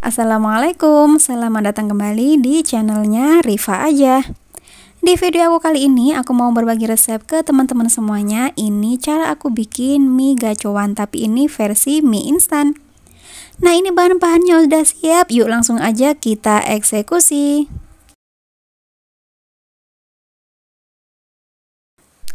Assalamualaikum, selamat datang kembali di channelnya Riva aja Di video aku kali ini, aku mau berbagi resep ke teman-teman semuanya Ini cara aku bikin mie gacoan, tapi ini versi mie instan Nah ini bahan-bahannya udah siap, yuk langsung aja kita eksekusi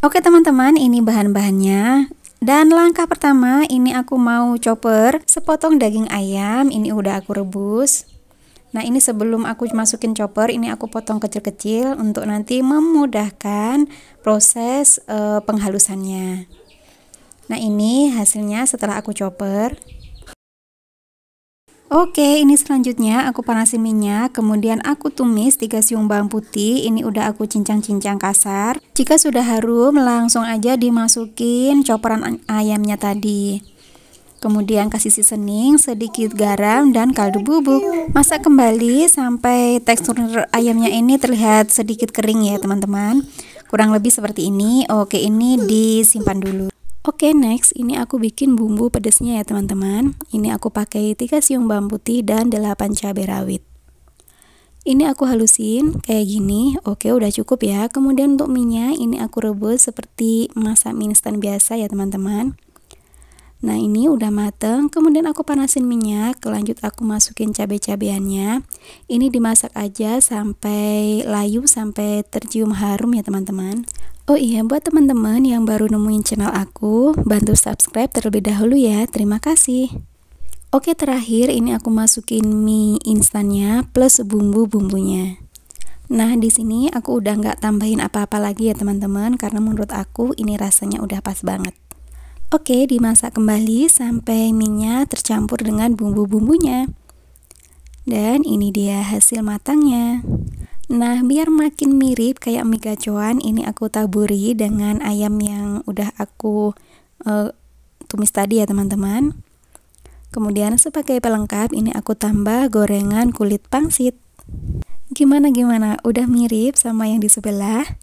Oke teman-teman, ini bahan-bahannya dan langkah pertama ini aku mau chopper sepotong daging ayam, ini udah aku rebus. Nah ini sebelum aku masukin chopper ini aku potong kecil-kecil untuk nanti memudahkan proses e, penghalusannya. Nah ini hasilnya setelah aku chopper. Oke, ini selanjutnya aku panasin minyak, kemudian aku tumis 3 siung bawang putih, ini udah aku cincang-cincang kasar. Jika sudah harum, langsung aja dimasukin coperan ayamnya tadi. Kemudian kasih seasoning, sedikit garam, dan kaldu bubuk. Masak kembali sampai tekstur ayamnya ini terlihat sedikit kering ya teman-teman. Kurang lebih seperti ini, oke ini disimpan dulu. Oke, okay, next ini aku bikin bumbu pedasnya ya, teman-teman. Ini aku pakai 3 siung bawang putih dan 8 cabai rawit. Ini aku halusin kayak gini. Oke, udah cukup ya. Kemudian untuk minyak ini aku rebus seperti masak mie instan biasa ya, teman-teman. Nah ini udah mateng, kemudian aku panasin minyak, lanjut aku masukin cabai-cabeannya. Ini dimasak aja sampai layu, sampai tercium harum ya teman-teman. Oh iya, buat teman-teman yang baru nemuin channel aku, bantu subscribe terlebih dahulu ya. Terima kasih. Oke terakhir ini aku masukin mie instannya plus bumbu-bumbunya. Nah di sini aku udah nggak tambahin apa-apa lagi ya teman-teman karena menurut aku ini rasanya udah pas banget. Oke, dimasak kembali sampai minyak tercampur dengan bumbu-bumbunya. Dan ini dia hasil matangnya. Nah, biar makin mirip kayak mie gacuan ini aku taburi dengan ayam yang udah aku uh, tumis tadi ya, teman-teman. Kemudian sebagai pelengkap ini aku tambah gorengan kulit pangsit. Gimana gimana? Udah mirip sama yang di sebelah?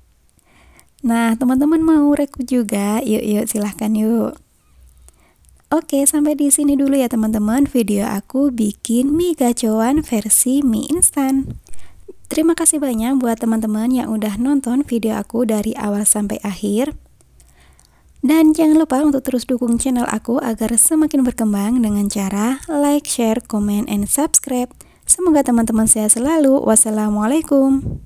Nah, teman-teman mau reku juga? Yuk yuk silahkan yuk. Oke, sampai di sini dulu ya teman-teman video aku bikin mie gacoan versi mie instan. Terima kasih banyak buat teman-teman yang udah nonton video aku dari awal sampai akhir. Dan jangan lupa untuk terus dukung channel aku agar semakin berkembang dengan cara like, share, comment, and subscribe. Semoga teman-teman sehat selalu. Wassalamualaikum.